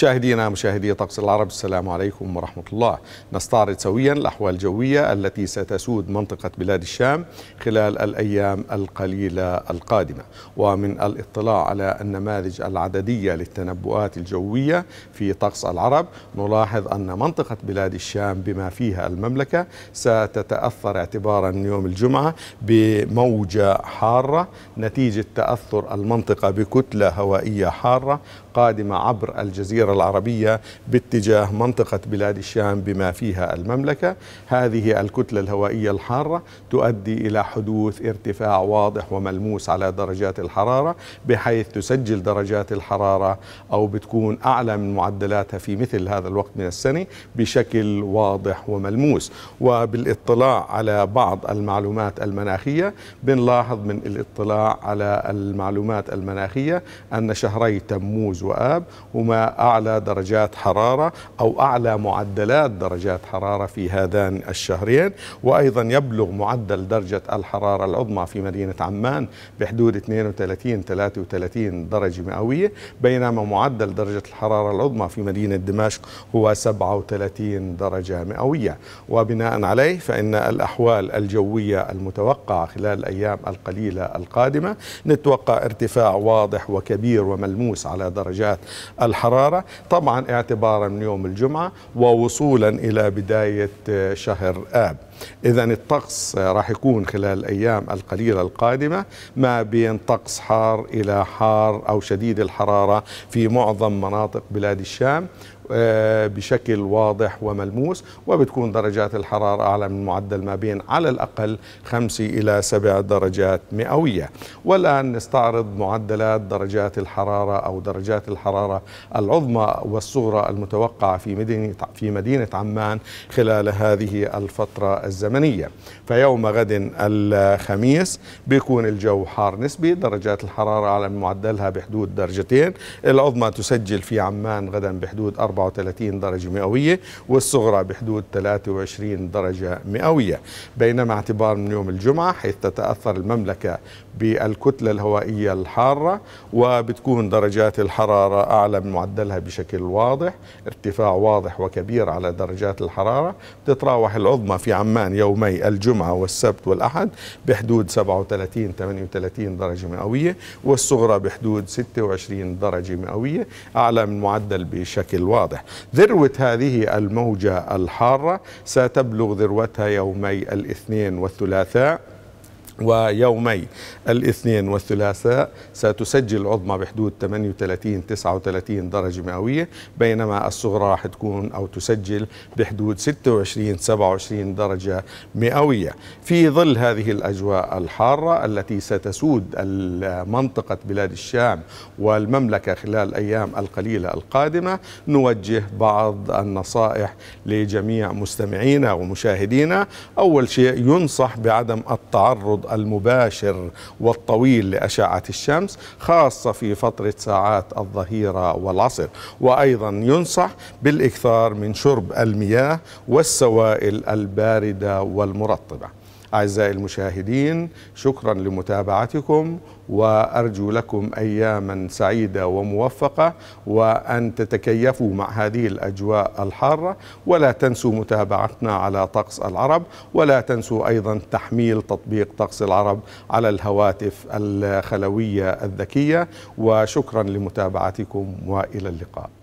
مشاهدينا مشاهدي طقس العرب السلام عليكم ورحمة الله نستعرض سويا الأحوال الجوية التي ستسود منطقة بلاد الشام خلال الأيام القليلة القادمة ومن الاطلاع على النماذج العددية للتنبؤات الجوية في طقس العرب نلاحظ أن منطقة بلاد الشام بما فيها المملكة ستتأثر اعتبارا يوم الجمعة بموجة حارة نتيجة تأثر المنطقة بكتلة هوائية حارة قادمة عبر الجزيرة الجزيرة العربية باتجاه منطقة بلاد الشام بما فيها المملكة هذه الكتلة الهوائية الحارة تؤدي إلى حدوث ارتفاع واضح وملموس على درجات الحرارة بحيث تسجل درجات الحرارة أو بتكون أعلى من معدلاتها في مثل هذا الوقت من السنة بشكل واضح وملموس وبالاطلاع على بعض المعلومات المناخية بنلاحظ من الاطلاع على المعلومات المناخية أن شهري تموز وآب هما أعلى أعلى درجات حرارة أو أعلى معدلات درجات حرارة في هذان الشهرين وأيضا يبلغ معدل درجة الحرارة العظمى في مدينة عمان بحدود 32 33 درجة مئوية بينما معدل درجة الحرارة العظمى في مدينة دمشق هو 37 درجة مئوية وبناء عليه فإن الأحوال الجوية المتوقعة خلال الأيام القليلة القادمة نتوقع ارتفاع واضح وكبير وملموس على درجات الحرارة طبعا اعتبارا من يوم الجمعة ووصولا إلى بداية شهر آب إذا الطقس راح يكون خلال الأيام القليلة القادمة ما بين طقس حار إلى حار أو شديد الحرارة في معظم مناطق بلاد الشام آه، بشكل واضح وملموس وبتكون درجات الحرارة أعلى من معدل ما بين على الأقل 5 إلى 7 درجات مئوية والآن نستعرض معدلات درجات الحرارة أو درجات الحرارة العظمى والصغرى المتوقعة في مدينة في مدينة عمان خلال هذه الفترة الزمنية فيوم غد الخميس بيكون الجو حار نسبي درجات الحرارة على معدلها بحدود درجتين العظمى تسجل في عمان غدا بحدود 34 درجة مئوية والصغرى بحدود 23 درجة مئوية بينما اعتبار من يوم الجمعة حيث تتأثر المملكة بالكتلة الهوائية الحارة وبتكون درجات الحرارة أعلى من معدلها بشكل واضح ارتفاع واضح وكبير على درجات الحرارة تتراوح العظمى في عمان عمان يومي الجمعة والسبت والأحد بحدود 37 38 درجة مئوية والصغرى بحدود 26 درجة مئوية أعلى من معدل بشكل واضح ذروة هذه الموجة الحارة ستبلغ ذروتها يومي الاثنين والثلاثاء ويومي الاثنين والثلاثاء ستسجل عظمى بحدود 38 39 درجة مئوية بينما الصغرى راح تكون أو تسجل بحدود 26 27 درجة مئوية في ظل هذه الأجواء الحارة التي ستسود منطقة بلاد الشام والمملكة خلال الأيام القليلة القادمة نوجه بعض النصائح لجميع مستمعينا ومشاهدينا أول شيء ينصح بعدم التعرض المباشر والطويل لأشعة الشمس خاصة في فترة ساعات الظهيرة والعصر وأيضا ينصح بالإكثار من شرب المياه والسوائل الباردة والمرطبة أعزائي المشاهدين شكرا لمتابعتكم وأرجو لكم أياما سعيدة وموفقة وأن تتكيفوا مع هذه الأجواء الحارة ولا تنسوا متابعتنا على طقس العرب ولا تنسوا أيضا تحميل تطبيق طقس العرب على الهواتف الخلوية الذكية وشكرا لمتابعتكم وإلى اللقاء